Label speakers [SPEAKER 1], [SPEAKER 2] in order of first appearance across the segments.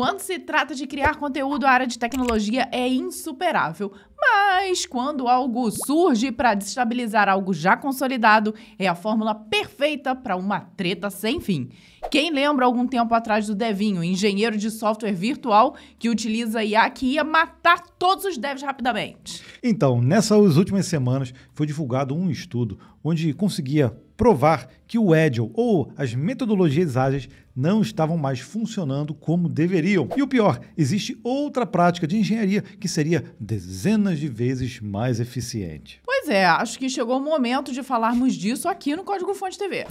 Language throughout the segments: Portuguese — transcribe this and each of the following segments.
[SPEAKER 1] Quando se trata de criar conteúdo, a área de tecnologia é insuperável. Mas quando algo surge para destabilizar algo já consolidado, é a fórmula perfeita para uma treta sem fim. Quem lembra algum tempo atrás do Devinho, engenheiro de software virtual que utiliza IA que ia matar todos os devs rapidamente?
[SPEAKER 2] Então, nessas últimas semanas foi divulgado um estudo onde conseguia provar que o Agile ou as metodologias ágeis não estavam mais funcionando como deveriam. E o pior, existe outra prática de engenharia que seria dezenas de vezes mais eficiente.
[SPEAKER 1] Pois é, acho que chegou o momento de falarmos disso aqui no Código Fonte TV.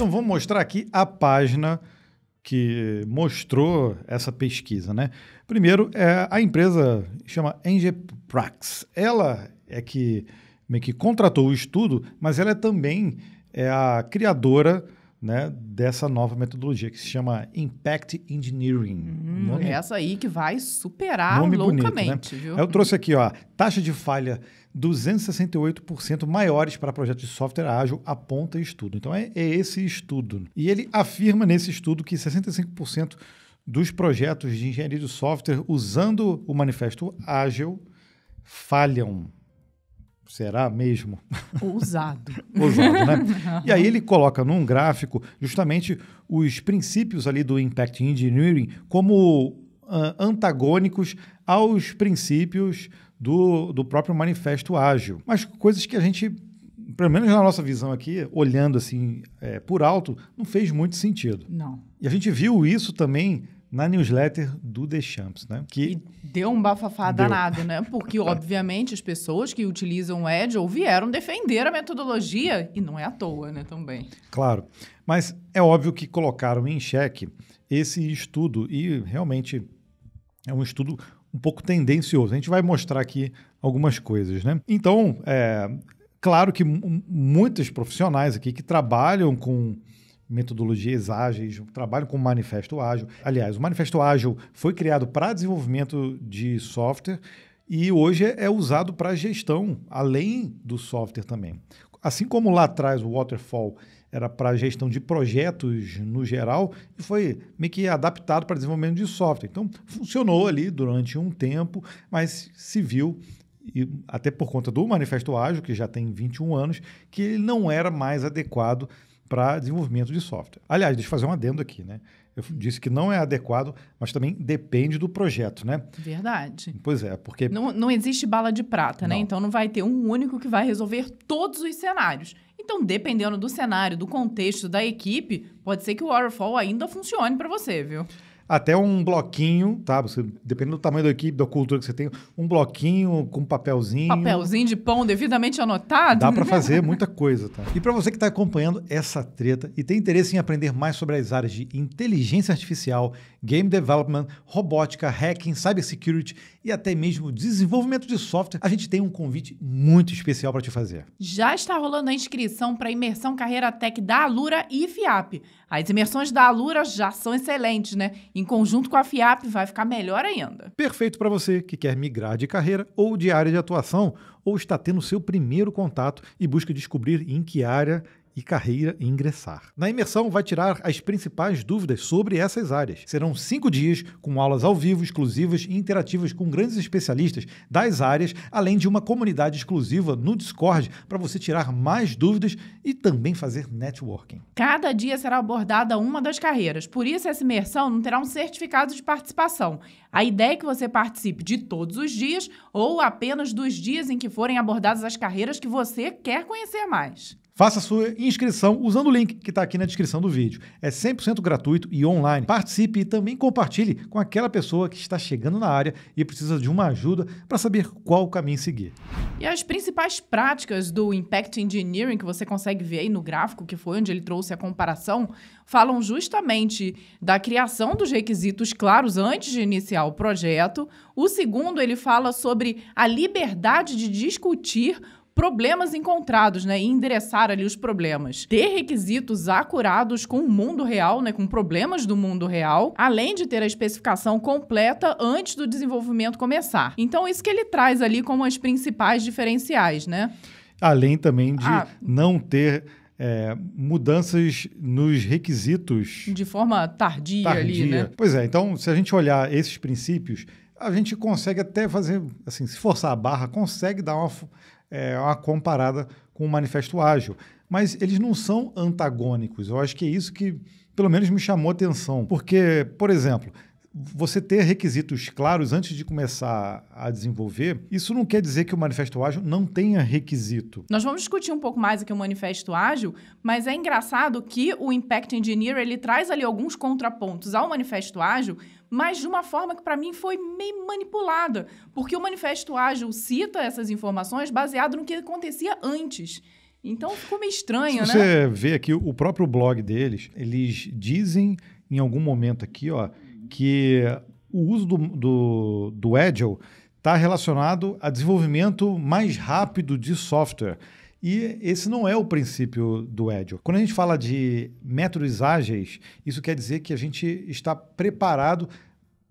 [SPEAKER 2] Então vamos mostrar aqui a página que mostrou essa pesquisa, né? Primeiro, é, a empresa chama Engeprax. Ela é que meio que contratou o estudo, mas ela é também é a criadora né, dessa nova metodologia que se chama Impact Engineering. Hum, nome, essa
[SPEAKER 1] aí que vai superar
[SPEAKER 2] loucamente. Bonito, né? Eu trouxe aqui ó, taxa de falha 268% maiores para projetos de software ágil, aponta estudo. Então é, é esse estudo. E ele afirma nesse estudo que 65% dos projetos de engenharia de software usando o manifesto ágil falham. Será mesmo?
[SPEAKER 1] Ousado. Ousado, né? e aí ele
[SPEAKER 2] coloca num gráfico justamente os princípios ali do Impact Engineering como uh, antagônicos aos princípios do, do próprio manifesto ágil. Mas coisas que a gente, pelo menos na nossa visão aqui, olhando assim é, por alto, não fez muito sentido. Não. E a gente viu isso também na newsletter do The Champs, né? Que e
[SPEAKER 1] deu um bafafá deu. danado, né? Porque, obviamente, as pessoas que utilizam o Agile vieram defender a metodologia, e não é à toa, né, também.
[SPEAKER 2] Claro. Mas é óbvio que colocaram em xeque esse estudo, e realmente é um estudo um pouco tendencioso. A gente vai mostrar aqui algumas coisas, né? Então, é, claro que muitos profissionais aqui que trabalham com metodologias ágeis, trabalham com manifesto ágil. Aliás, o manifesto ágil foi criado para desenvolvimento de software e hoje é, é usado para gestão, além do software também assim como lá atrás o Waterfall era para gestão de projetos no geral e foi meio que adaptado para desenvolvimento de software. Então, funcionou ali durante um tempo, mas se viu, e até por conta do Manifesto Ágil, que já tem 21 anos, que ele não era mais adequado para desenvolvimento de software. Aliás, deixa eu fazer um adendo aqui, né? eu disse que não é adequado, mas também depende do projeto, né?
[SPEAKER 1] Verdade.
[SPEAKER 2] Pois é, porque. Não,
[SPEAKER 1] não existe bala de prata, né? não. né? Então não vai ter um único que vai resolver todos os cenários. Então, dependendo do cenário, do contexto, da equipe, pode ser que o waterfall ainda funcione para você, viu?
[SPEAKER 2] até um bloquinho, tá? Você, dependendo do tamanho da equipe, da cultura que você tem, um bloquinho com um papelzinho. Papelzinho
[SPEAKER 1] de pão devidamente anotado. Dá para né? fazer muita
[SPEAKER 2] coisa, tá? E para você que está acompanhando essa treta e tem interesse em aprender mais sobre as áreas de inteligência artificial, game development, robótica, hacking, cybersecurity e até mesmo desenvolvimento de software, a gente tem um convite muito especial para te fazer.
[SPEAKER 1] Já está rolando a inscrição para a imersão Carreira Tech da Alura e FIAP. As imersões da Alura já são excelentes, né? Em conjunto com a FIAP vai ficar melhor ainda.
[SPEAKER 2] Perfeito para você que quer migrar de carreira ou de área de atuação ou está tendo seu primeiro contato e busca descobrir em que área e carreira e ingressar. Na imersão, vai tirar as principais dúvidas sobre essas áreas. Serão cinco dias com aulas ao vivo, exclusivas e interativas com grandes especialistas das áreas, além de uma comunidade exclusiva no Discord para você tirar mais dúvidas e também fazer networking.
[SPEAKER 1] Cada dia será abordada uma das carreiras, por isso essa imersão não terá um certificado de participação. A ideia é que você participe de todos os dias ou apenas dos dias em que forem abordadas as carreiras que você quer conhecer mais.
[SPEAKER 2] Faça sua inscrição usando o link que está aqui na descrição do vídeo. É 100% gratuito e online. Participe e também compartilhe com aquela pessoa que está chegando na área e precisa de uma ajuda para saber qual caminho seguir.
[SPEAKER 1] E as principais práticas do Impact Engineering que você consegue ver aí no gráfico, que foi onde ele trouxe a comparação, falam justamente da criação dos requisitos claros antes de iniciar o projeto. O segundo, ele fala sobre a liberdade de discutir problemas encontrados, né? E endereçar ali os problemas. Ter requisitos acurados com o mundo real, né? Com problemas do mundo real, além de ter a especificação completa antes do desenvolvimento começar. Então, isso que ele traz ali como as principais diferenciais, né?
[SPEAKER 2] Além também de ah, não ter é, mudanças nos requisitos.
[SPEAKER 1] De forma tardia, tardia, ali, né?
[SPEAKER 2] Pois é, então, se a gente olhar esses princípios, a gente consegue até fazer, assim, se forçar a barra, consegue dar uma é, é, uma comparada com o Manifesto Ágil. Mas eles não são antagônicos. Eu acho que é isso que, pelo menos, me chamou atenção. Porque, por exemplo, você ter requisitos claros antes de começar a desenvolver, isso não quer dizer que o manifesto ágil não tenha requisito.
[SPEAKER 1] Nós vamos discutir um pouco mais aqui o manifesto ágil, mas é engraçado que o Impact Engineer ele traz ali alguns contrapontos ao manifesto ágil mas de uma forma que para mim foi meio manipulada, porque o Manifesto Ágil cita essas informações baseado no que acontecia antes. Então ficou meio estranho, Se né? Você
[SPEAKER 2] vê aqui o próprio blog deles, eles dizem em algum momento aqui, ó, que o uso do, do, do Agile está relacionado a desenvolvimento mais rápido de software. E esse não é o princípio do Edio. Quando a gente fala de métodos ágeis, isso quer dizer que a gente está preparado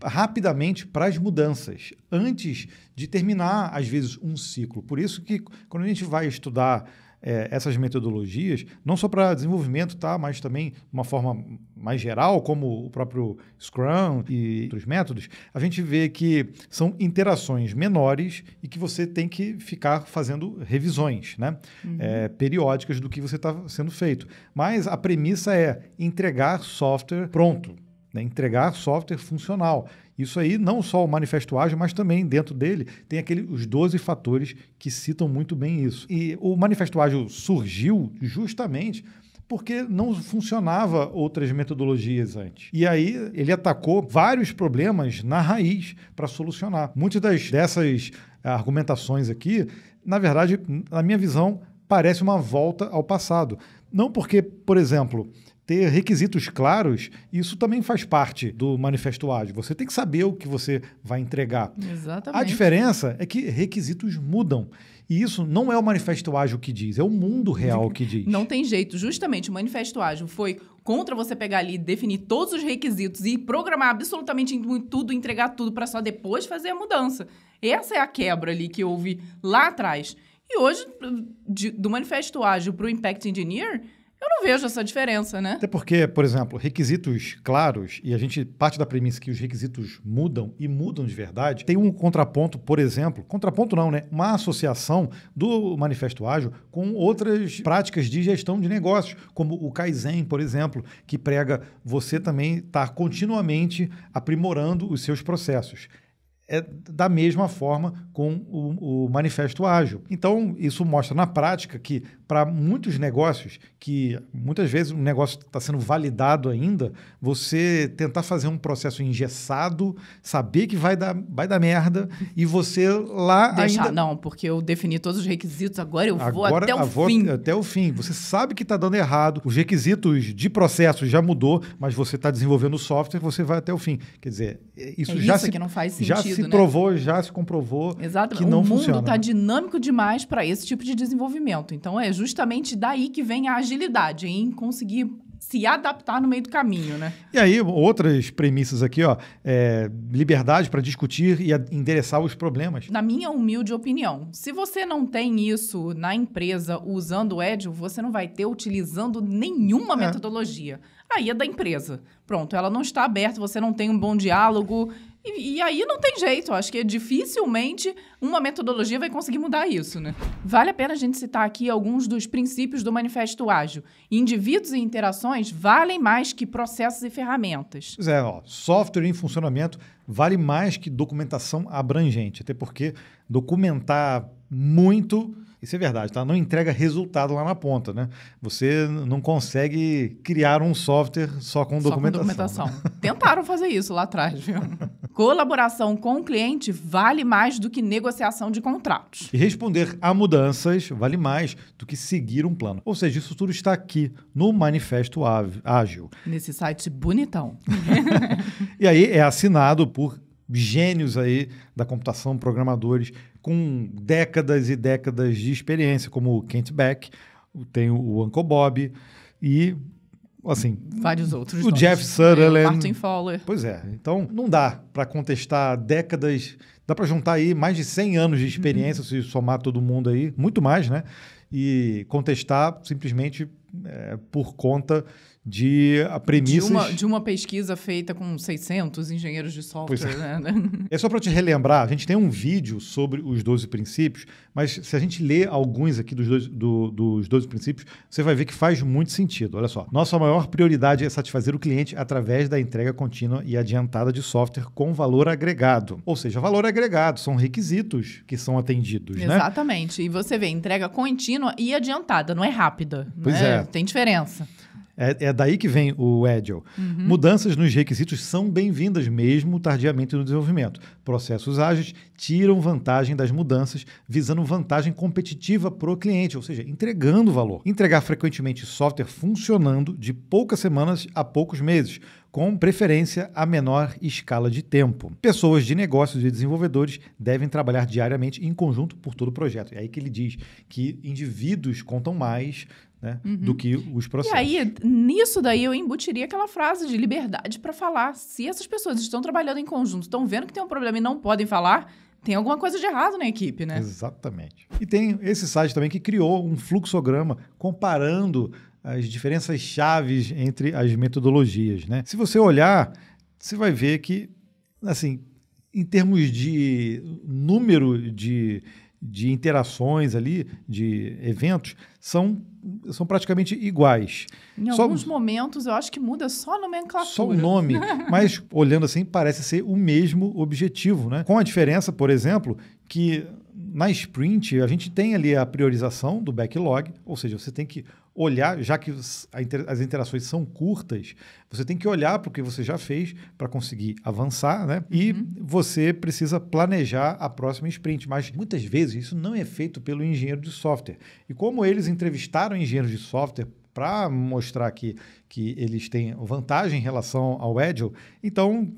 [SPEAKER 2] rapidamente para as mudanças, antes de terminar, às vezes, um ciclo. Por isso que quando a gente vai estudar é, essas metodologias, não só para desenvolvimento, tá? mas também uma forma mais geral, como o próprio Scrum e outros métodos, a gente vê que são interações menores e que você tem que ficar fazendo revisões né? Uhum. É, periódicas do que você está sendo feito. Mas a premissa é entregar software pronto. Né, entregar software funcional. Isso aí, não só o manifesto ágil, mas também dentro dele tem aquele, os 12 fatores que citam muito bem isso. E o manifesto ágil surgiu justamente porque não funcionava outras metodologias antes. E aí ele atacou vários problemas na raiz para solucionar. Muitas das, dessas eh, argumentações aqui, na verdade, na minha visão, parece uma volta ao passado. Não porque, por exemplo, ter requisitos claros, isso também faz parte do manifesto ágil. Você tem que saber o que você vai entregar.
[SPEAKER 1] Exatamente. A diferença
[SPEAKER 2] é que requisitos mudam. E isso não é o manifesto ágil que diz, é o mundo real que diz.
[SPEAKER 1] Não tem jeito. Justamente, o manifesto ágil foi contra você pegar ali, definir todos os requisitos e programar absolutamente tudo, entregar tudo para só depois fazer a mudança. Essa é a quebra ali que houve lá atrás. E hoje, do manifesto ágil para o Impact Engineer, eu não vejo essa diferença, né? Até
[SPEAKER 2] porque, por exemplo, requisitos claros, e a gente parte da premissa que os requisitos mudam e mudam de verdade, tem um contraponto, por exemplo, contraponto não, né? Uma associação do Manifesto Ágil com outras práticas de gestão de negócios, como o Kaizen, por exemplo, que prega você também estar tá continuamente aprimorando os seus processos é da mesma forma com o, o, manifesto ágil. Então, isso mostra na prática que para muitos negócios que muitas vezes o negócio está sendo validado ainda, você tentar fazer um processo engessado, saber que vai dar, vai dar merda e você lá Deixar, ainda...
[SPEAKER 1] não, porque eu defini todos os requisitos, agora eu agora, vou até o vou fim.
[SPEAKER 2] Até o fim. Você sabe que está dando errado, os requisitos de processo já mudou, mas você está desenvolvendo o software, você vai até o fim. Quer dizer, isso, é já isso se que não faz sentido, já se né? provou, já se comprovou Exato. que o não funciona. O mundo está
[SPEAKER 1] dinâmico demais para esse tipo de desenvolvimento. Então é justamente daí que vem a agilidade, em conseguir se adaptar no meio do caminho, né?
[SPEAKER 2] E aí, outras premissas aqui, ó. É, liberdade para discutir e endereçar os problemas. Na
[SPEAKER 1] minha humilde opinião, se você não tem isso na empresa usando o Edil, você não vai ter utilizando nenhuma é. metodologia. Aí é da empresa. Pronto, ela não está aberta, você não tem um bom diálogo e, e, aí não tem jeito, acho que dificilmente uma metodologia vai conseguir mudar isso, né? Vale a pena a gente citar aqui alguns dos princípios do Manifesto Ágil. Indivíduos e interações valem mais que processos e ferramentas. Pois é, ó,
[SPEAKER 2] software em funcionamento vale mais que documentação abrangente, até porque documentar muito isso é verdade, tá? Não entrega resultado lá na ponta, né? Você não consegue criar um software só com só documentação. Com documentação.
[SPEAKER 1] Né? Tentaram fazer isso lá atrás, viu? Colaboração com o cliente vale mais do que negociação de contratos.
[SPEAKER 2] E responder a mudanças vale mais do que seguir um plano. Ou seja, isso tudo está aqui no Manifesto Ágil.
[SPEAKER 1] Nesse site bonitão.
[SPEAKER 2] e aí é assinado por gênios aí da computação, programadores com décadas e décadas de experiência, como o Kent Beck, tem o Uncle Bob e assim, vários outros. O nomes. Jeff Sutherland, é, Martin Fowler. Pois é. Então, não dá para contestar décadas, dá para juntar aí mais de 100 anos de uhum. experiência uhum. se somar todo mundo aí, muito mais, né? E contestar simplesmente é, por conta de a ah, premissa. De uma,
[SPEAKER 1] de uma pesquisa feita com 600 engenheiros de software. É. Né?
[SPEAKER 2] é só para te relembrar, a gente tem um vídeo sobre os 12 princípios, mas se a gente lê alguns aqui dos, dois, do, dos 12 princípios, você vai ver que faz muito sentido. Olha só. Nossa maior prioridade é satisfazer o cliente através da entrega contínua e adiantada de software com valor agregado. Ou seja, valor agregado são requisitos que são atendidos. Né?
[SPEAKER 1] Exatamente. Né? E você vê entrega contínua e adiantada, não é rápida. Pois né? é. Tem diferença.
[SPEAKER 2] É, é daí que vem o Agile. Uhum. Mudanças nos requisitos são bem-vindas mesmo tardiamente no desenvolvimento. Processos ágeis tiram vantagem das mudanças, visando vantagem competitiva para o cliente, ou seja, entregando valor. Entregar frequentemente software funcionando de poucas semanas a poucos meses, com preferência a menor escala de tempo. Pessoas de negócios e desenvolvedores devem trabalhar diariamente em conjunto por todo o projeto. É aí que ele diz que indivíduos contam mais né, uhum. do que os processos. E
[SPEAKER 1] aí, nisso daí, eu embutiria aquela frase de liberdade para falar. Se essas pessoas estão trabalhando em conjunto, estão vendo que tem um problema e não podem falar, tem alguma coisa de errado na equipe, né?
[SPEAKER 2] Exatamente. E tem esse site também que criou um fluxograma comparando as diferenças chaves entre as metodologias, né? Se você olhar, você vai ver que, assim, em termos de número de de interações ali, de eventos, são, são praticamente iguais. Em só, alguns
[SPEAKER 1] momentos eu acho que muda só a nomenclatura. Só o nome, mas
[SPEAKER 2] olhando assim parece ser o mesmo objetivo, né? Com a diferença, por exemplo, que na sprint, a gente tem ali a priorização do backlog, ou seja, você tem que olhar, já que as interações são curtas, você tem que olhar para o que você já fez para conseguir avançar, né? E uhum. você precisa planejar a próxima sprint. Mas muitas vezes isso não é feito pelo engenheiro de software. E como eles entrevistaram engenheiros de software para mostrar que, que eles têm vantagem em relação ao Agile, então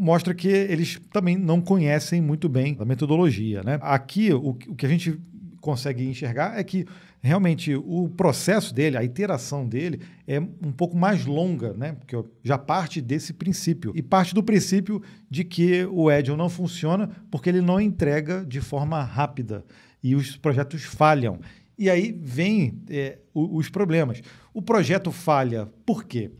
[SPEAKER 2] mostra que eles também não conhecem muito bem a metodologia. Né? Aqui, o, o que a gente consegue enxergar é que realmente o processo dele, a iteração dele, é um pouco mais longa, né? Porque já parte desse princípio. E parte do princípio de que o Agile não funciona porque ele não entrega de forma rápida e os projetos falham. E aí vem é, os problemas. O projeto falha por quê?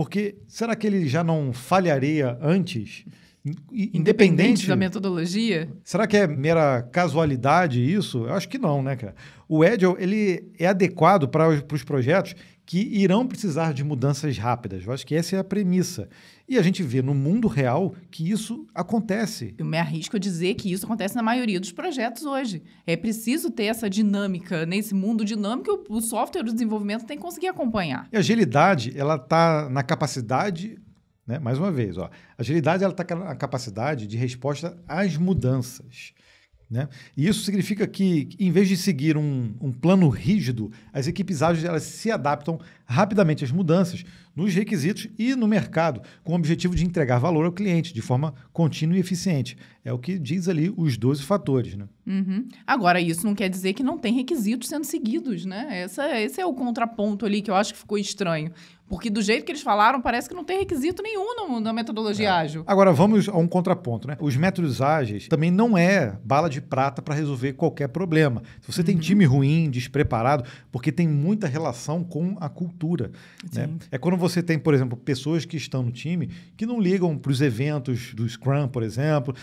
[SPEAKER 2] Porque será que ele já não falharia antes
[SPEAKER 1] Independente, independente da metodologia?
[SPEAKER 2] Será que é mera casualidade isso? Eu acho que não, né, cara? O Agile, ele é adequado para os projetos que irão precisar de mudanças rápidas. Eu acho que essa é a premissa. E a gente vê no mundo real que isso acontece. Eu me
[SPEAKER 1] arrisco a dizer que isso acontece na maioria dos projetos hoje. É preciso ter essa dinâmica. Nesse mundo dinâmico, o software, o desenvolvimento tem que conseguir acompanhar.
[SPEAKER 2] E a agilidade, ela está na capacidade né? Mais uma vez, ó, agilidade está a capacidade de resposta às mudanças. Né? E isso significa que, em vez de seguir um, um plano rígido, as equipes ágeis elas se adaptam rapidamente às mudanças, nos requisitos e no mercado, com o objetivo de entregar valor ao cliente de forma contínua e eficiente. É o que diz ali os 12 fatores. Né?
[SPEAKER 1] Uhum. Agora, isso não quer dizer que não tem requisitos sendo seguidos, né? Essa, esse é o contraponto ali que eu acho que ficou estranho. Porque do jeito que eles falaram, parece que não tem requisito nenhum no, na metodologia é. ágil.
[SPEAKER 2] Agora, vamos a um contraponto, né? Os métodos ágeis também não é bala de prata para resolver qualquer problema. Se você uhum. tem time ruim, despreparado, porque tem muita relação com a cultura. Né? É quando você tem, por exemplo, pessoas que estão no time que não ligam para os eventos do Scrum, por exemplo,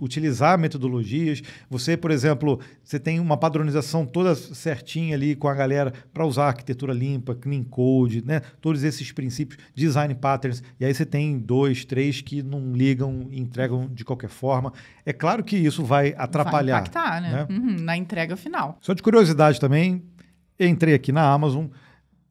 [SPEAKER 2] utilizar metodologias. Você, por exemplo, você tem uma padronização toda certinha ali com a galera para usar arquitetura limpa, clean code, né? Todos esses princípios, design patterns. E aí você tem dois, três que não ligam, entregam de qualquer forma. É claro que isso vai atrapalhar. Vai impactar, né? né?
[SPEAKER 1] Uhum, na entrega final.
[SPEAKER 2] Só de curiosidade também, entrei aqui na Amazon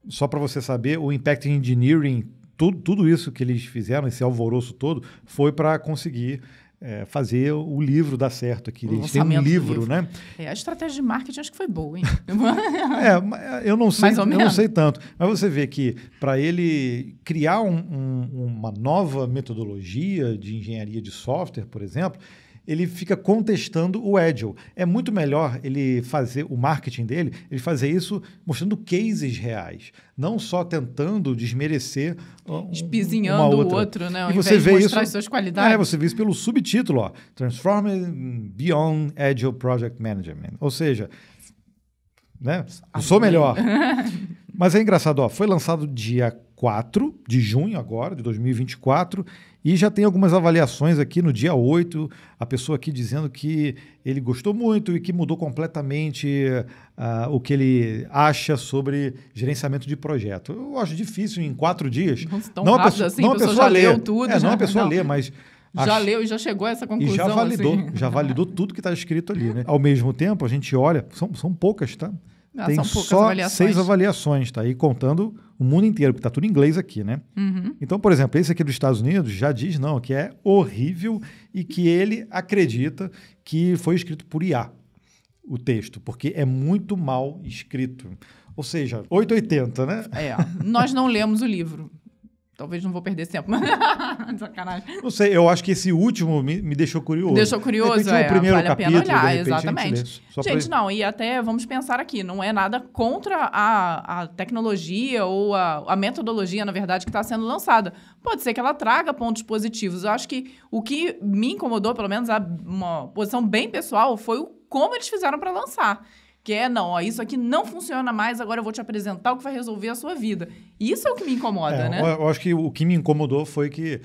[SPEAKER 2] só para você saber, o Impact Engineering, tudo, tudo isso que eles fizeram, esse alvoroço todo, foi para conseguir é, fazer o livro dar certo aqui. Eles têm um livro, livro, né?
[SPEAKER 1] É, a estratégia de marketing acho que foi boa, hein? é, eu não sei, eu não sei
[SPEAKER 2] tanto. Mas você vê que para ele criar um, um, uma nova metodologia de engenharia de software, por exemplo, ele fica contestando o Agile. É muito melhor ele fazer o marketing dele, ele fazer isso mostrando cases reais, não só tentando desmerecer um, Espizinhando uma outra. o outro, né? Ao e você vê isso, suas qualidades. É, você vê isso pelo subtítulo, ó, Transforming Beyond Agile Project Management. Ou seja, né? Eu sou melhor. Mas é engraçado, ó, foi lançado dia 4 de junho agora, de 2024, e já tem algumas avaliações aqui no dia 8, a pessoa aqui dizendo que ele gostou muito e que mudou completamente uh, o que ele acha sobre gerenciamento de projeto. Eu acho difícil em quatro dias. não é a pessoa, assim, não é a pessoa, pessoa já leu tudo. É, é já, não a pessoa não. lê, mas já leu
[SPEAKER 1] e já chegou a essa conclusão. E já validou, assim.
[SPEAKER 2] já validou tudo que está escrito ali. Né? Ao mesmo tempo, a gente olha, são, são poucas, tá? Ah, tem só avaliações. seis avaliações, tá aí contando o mundo inteiro, porque tá tudo em inglês aqui, né? Uhum. Então, por exemplo, esse aqui dos Estados Unidos já diz não, que é horrível e que ele acredita que foi escrito por IA o texto, porque é muito mal escrito. Ou seja, 880, né? É,
[SPEAKER 1] nós não lemos o livro. Talvez não vou perder esse tempo. Sacanagem. Não
[SPEAKER 2] sei, eu acho que esse último me, me deixou curioso. Deixou curioso, de repente, é O é, primeiro vale capítulo, a pena olhar, repente, exatamente. Gente, gente pra...
[SPEAKER 1] não, e até vamos pensar aqui, não é nada contra a, a tecnologia ou a, a metodologia, na verdade, que está sendo lançada. Pode ser que ela traga pontos positivos. Eu acho que o que me incomodou, pelo menos a, uma posição bem pessoal, foi o como eles fizeram para lançar que é, não, ó, isso aqui não funciona mais, agora eu vou te apresentar o que vai resolver a sua vida. Isso é o que me incomoda, é, né? Eu, eu
[SPEAKER 2] acho que o que me incomodou foi que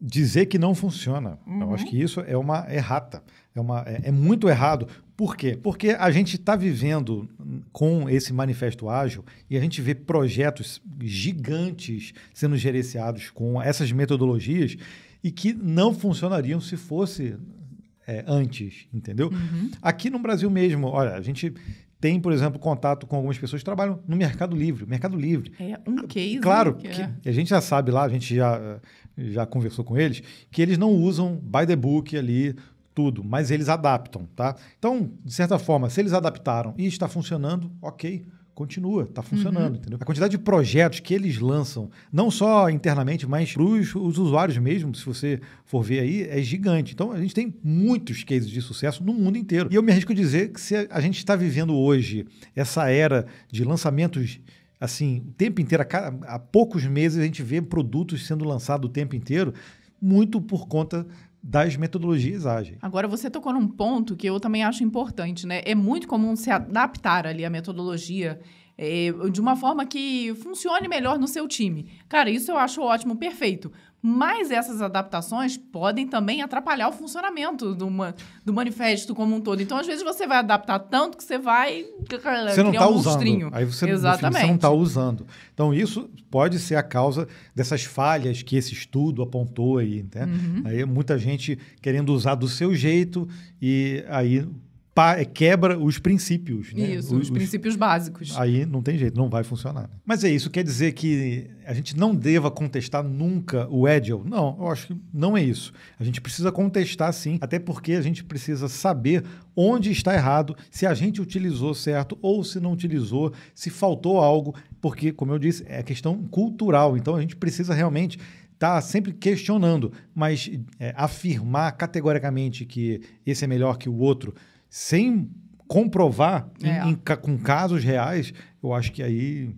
[SPEAKER 2] dizer que não funciona. Uhum. Eu acho uhum. que isso é uma errata. É, uma, é, é muito errado. Por quê? Porque a gente está vivendo com esse manifesto ágil e a gente vê projetos gigantes sendo gerenciados com essas metodologias e que não funcionariam se fosse é, antes, entendeu? Uhum. Aqui no Brasil mesmo, olha, a gente tem, por exemplo, contato com algumas pessoas que trabalham no Mercado Livre. Mercado Livre.
[SPEAKER 1] É um ah, case. Né, claro, né? que, é.
[SPEAKER 2] a gente já sabe lá, a gente já, já conversou com eles, que eles não usam by the book ali tudo, mas eles adaptam, tá? Então, de certa forma, se eles adaptaram e está funcionando, ok, continua, está uhum. funcionando, uhum. entendeu? A quantidade de projetos que eles lançam, não só internamente, mas para os usuários mesmo, se você for ver aí, é gigante. Então a gente tem muitos cases de sucesso no mundo inteiro. E eu me arrisco a dizer que se a gente está vivendo hoje essa era de lançamentos assim, o tempo inteiro, há poucos meses a gente vê produtos sendo lançados o tempo inteiro, muito por conta das metodologias ágeis.
[SPEAKER 1] Agora, você tocou num ponto que eu também acho importante, né? É muito comum se adaptar ali à metodologia é, de uma forma que funcione melhor no seu time. Cara, isso eu acho ótimo, perfeito. Mas essas adaptações podem também atrapalhar o funcionamento do, do manifesto como um todo. Então, às vezes, você vai adaptar tanto que você vai você não está um usando. monstrinho. Aí você, Exatamente. você não está
[SPEAKER 2] usando. Então, isso pode ser a causa dessas falhas que esse estudo apontou aí. Né? Uhum. Aí muita gente querendo usar do seu jeito e aí é, quebra os princípios. Né? Isso, os, os princípios
[SPEAKER 1] básicos. Aí
[SPEAKER 2] não tem jeito, não vai funcionar. Mas é isso, quer dizer que a gente não deva contestar nunca o Agile? Não, eu acho que não é isso. A gente precisa contestar sim, até porque a gente precisa saber onde está errado, se a gente utilizou certo ou se não utilizou, se faltou algo, porque, como eu disse, é questão cultural. Então a gente precisa realmente estar tá sempre questionando, mas é, afirmar categoricamente que esse é melhor que o outro sem comprovar é. em, em, com casos reais, eu acho que aí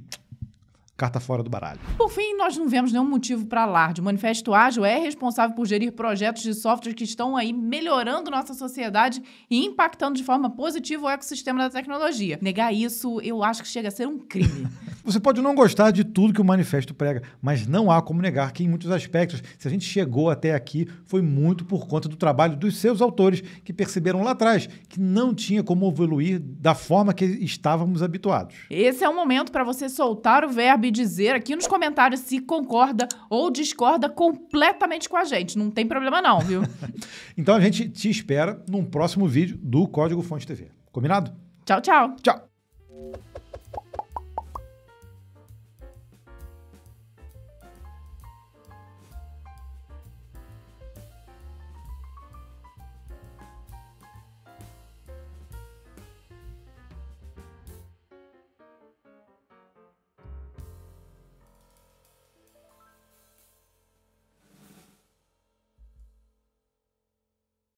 [SPEAKER 2] carta fora do baralho.
[SPEAKER 1] Por fim, nós não vemos nenhum motivo para alarde. O Manifesto Ágil é responsável por gerir projetos de software que estão aí melhorando nossa sociedade e impactando de forma positiva o ecossistema da tecnologia. Negar isso, eu acho que chega a ser um
[SPEAKER 2] crime. Você pode não gostar de tudo que o manifesto prega, mas não há como negar que, em muitos aspectos, se a gente chegou até aqui, foi muito por conta do trabalho dos seus autores, que perceberam lá atrás que não tinha como evoluir da forma que estávamos habituados.
[SPEAKER 1] Esse é o momento para você soltar o verbo dizer aqui nos comentários se concorda ou discorda completamente com a gente. Não tem problema não, viu?
[SPEAKER 2] então a gente te espera num próximo vídeo do Código Fonte TV. Combinado?
[SPEAKER 1] Tchau, tchau. Tchau.